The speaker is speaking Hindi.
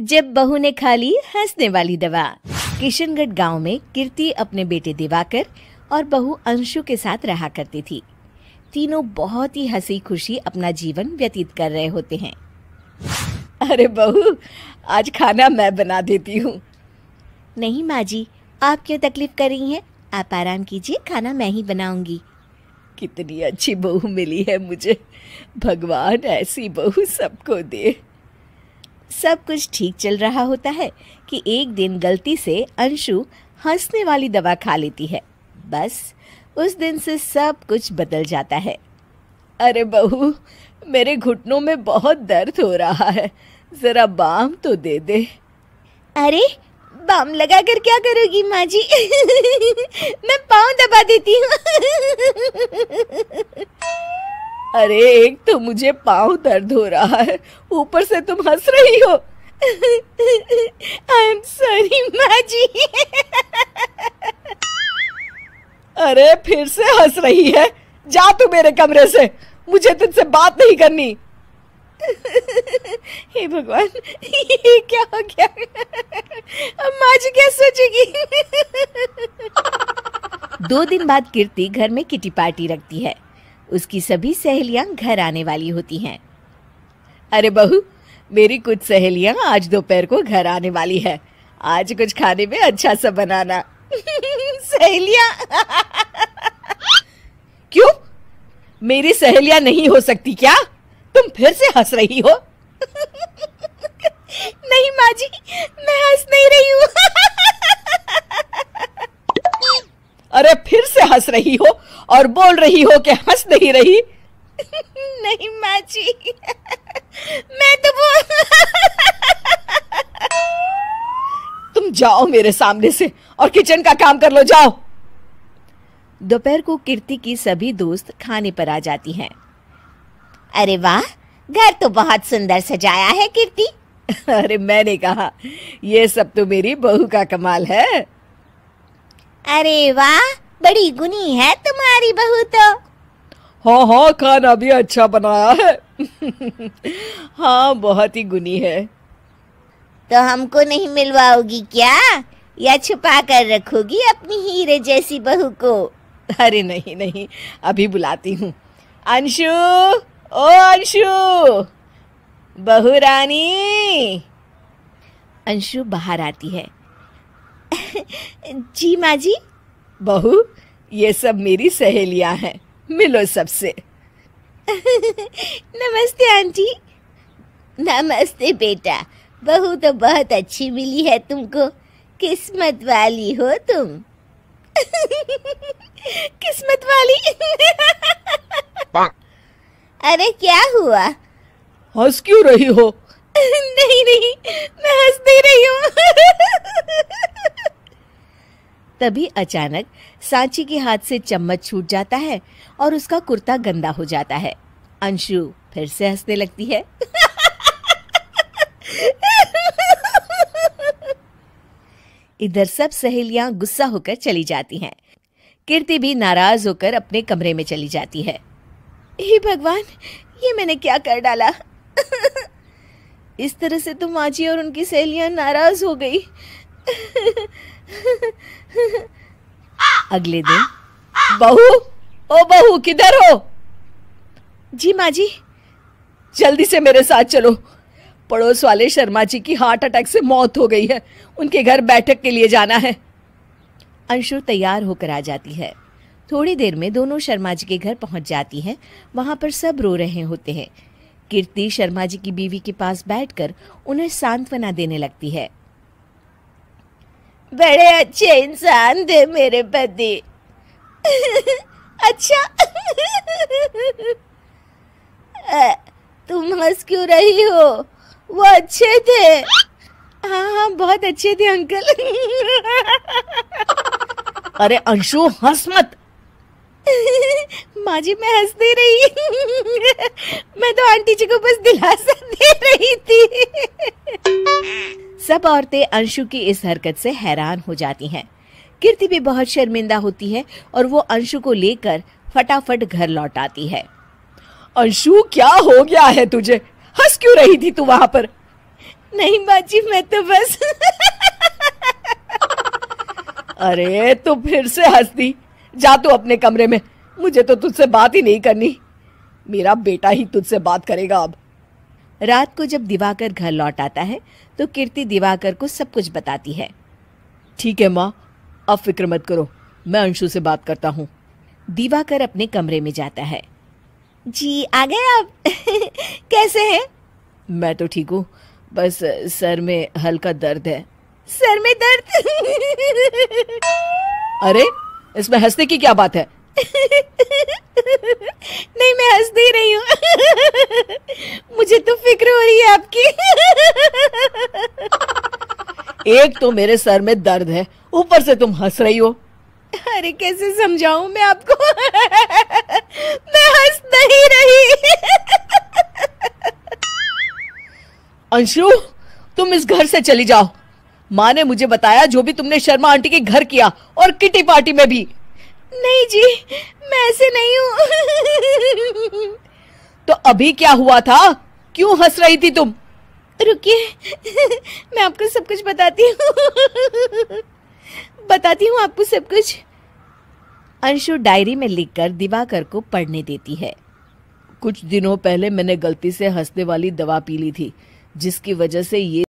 जब बहू ने खा ली हंसने वाली दवा किशनगढ़ गांव में कीर्ति अपने बेटे दिवाकर और बहू अंशु के साथ रहा करती थी तीनों बहुत ही हंसी खुशी अपना जीवन व्यतीत कर रहे होते हैं अरे बहू आज खाना मैं बना देती हूँ नहीं माँ जी आप क्यों तकलीफ कर रही हैं आप आराम कीजिए खाना मैं ही बनाऊंगी कितनी अच्छी बहू मिली है मुझे भगवान ऐसी बहू सबको दे सब कुछ ठीक चल रहा होता है कि एक दिन गलती से अंशु हंसने वाली दवा खा लेती है बस उस दिन से सब कुछ बदल जाता है अरे बहू मेरे घुटनों में बहुत दर्द हो रहा है ज़रा बाम तो दे दे अरे बाम लगा कर क्या करोगी माँ जी मैं पाँव दबा देती हूँ अरे एक तो मुझे पाँव दर्द हो रहा है ऊपर से तुम हंस रही हो आई एम सॉरी माँ अरे फिर से हंस रही है जा तू मेरे कमरे से मुझे तुझसे बात नहीं करनी हे भगवान ये क्या हो गया अब माँ जी क्या सोचेगी दो दिन बाद कीर्ति घर में किटी पार्टी रखती है उसकी सभी सहेलियां घर आने वाली होती हैं अरे बहू मेरी कुछ सहेलियां आज दोपहर को घर आने वाली है आज कुछ खाने में अच्छा सा बनाना सहेलियां क्यों मेरी सहेलियां नहीं हो सकती क्या तुम फिर से हंस रही हो नहीं माँ जी मैं हंस नहीं रही हूँ अरे फिर हंस रही हो और बोल रही हो कि हंस नहीं रही नहीं माँ जी मैं तो बोल तुम जाओ मेरे सामने से और किचन का काम कर लो जाओ दोपहर को कीर्ति की सभी दोस्त खाने पर आ जाती हैं अरे वाह घर तो बहुत सुंदर सजाया है कीर्ति अरे मैंने कहा ये सब तो मेरी बहू का कमाल है अरे वाह बड़ी गुनी है तुम्हारी बहू तो हाँ हाँ खाना भी अच्छा बनाया है हाँ बहुत ही गुनी है तो हमको नहीं मिलवाओगी क्या या छुपा कर रखोगी अपनी हीरे जैसी बहू को अरे नहीं नहीं अभी बुलाती हूँ अंशु ओ अंशु बहू रानी अंशु बाहर आती है जी माँ जी बहू ये सब मेरी सहेलियां हैं मिलो सबसे नमस्ते आंटी नमस्ते बेटा बहू तो बहुत अच्छी मिली है तुमको किस्मत वाली हो तुम किस्मत वाली अरे क्या हुआ हंस क्यों रही हो नहीं नहीं मैं हंस नहीं रही हूँ तभी अचानक सांची के हाथ से चम्मच छूट जाता है और उसका कुर्ता गंदा हो जाता है अंशु फिर से हंसने लगती है इधर सब सहेलियां गुस्सा होकर चली जाती हैं कीर्ति भी नाराज होकर अपने कमरे में चली जाती है हे भगवान ये मैंने क्या कर डाला इस तरह से तो मांझी और उनकी सहेलियां नाराज हो गई अगले दिन बहू ओ बहू किधर हो जी माँ जी जल्दी से मेरे साथ चलो पड़ोस वाले शर्मा जी की हार्ट अटैक से मौत हो गई है उनके घर बैठक के लिए जाना है अंशु तैयार होकर आ जाती है थोड़ी देर में दोनों शर्मा जी के घर पहुंच जाती हैं वहां पर सब रो रहे होते हैं कीर्ति शर्मा जी की बीवी के पास बैठकर उन्हें सांत्वना देने लगती है बड़े अच्छे इंसान थे मेरे पति अच्छा तुम हंस क्यों रही हो वो अच्छे थे हाँ हाँ बहुत अच्छे थे अंकल अरे अंशु हंस मत माँ जी मैं हंस दे रही मैं तो आंटी जी को बस दिलासा दे रही थी सब औरतें अंशु की इस हरकत से हैरान हो जाती हैं कीर्ति भी बहुत शर्मिंदा होती है और वो अंशु को लेकर फटाफट घर लौट आती है अंशु क्या हो गया है तुझे हंस क्यों रही थी तू वहां पर नहीं बाजी मैं तो बस अरे तू फिर से हंस दी जा तू अपने कमरे में मुझे तो तुझसे बात ही नहीं करनी मेरा बेटा ही तुझसे बात करेगा अब रात को जब दिवाकर घर लौट आता है तो कीर्ति दिवाकर को सब कुछ बताती है ठीक है माँ अब फिक्र मत करो मैं अंशु से बात करता हूँ दिवाकर अपने कमरे में जाता है जी आ गए आप कैसे हैं मैं तो ठीक हूँ बस सर में हल्का दर्द है सर में दर्द अरे इसमें हंसने की क्या बात है नहीं मैं हंस दे रही हूँ मुझे तो फिक्र हो रही है आपकी एक तो मेरे सर में दर्द है ऊपर से तुम हंस रही हो अरे कैसे समझाऊ मैं आपको मैं हंस नहीं रही अंशु तुम इस घर से चली जाओ माँ ने मुझे बताया जो भी तुमने शर्मा आंटी के घर किया और किटी पार्टी में भी नहीं जी मैं ऐसे नहीं हूँ तो अभी क्या हुआ था क्यों हंस रही थी तुम रुकिए मैं आपको सब कुछ बताती हूँ बताती हूँ आपको सब कुछ अंशु डायरी में लिखकर दिवाकर को पढ़ने देती है कुछ दिनों पहले मैंने गलती से हंसने वाली दवा पी ली थी जिसकी वजह से ये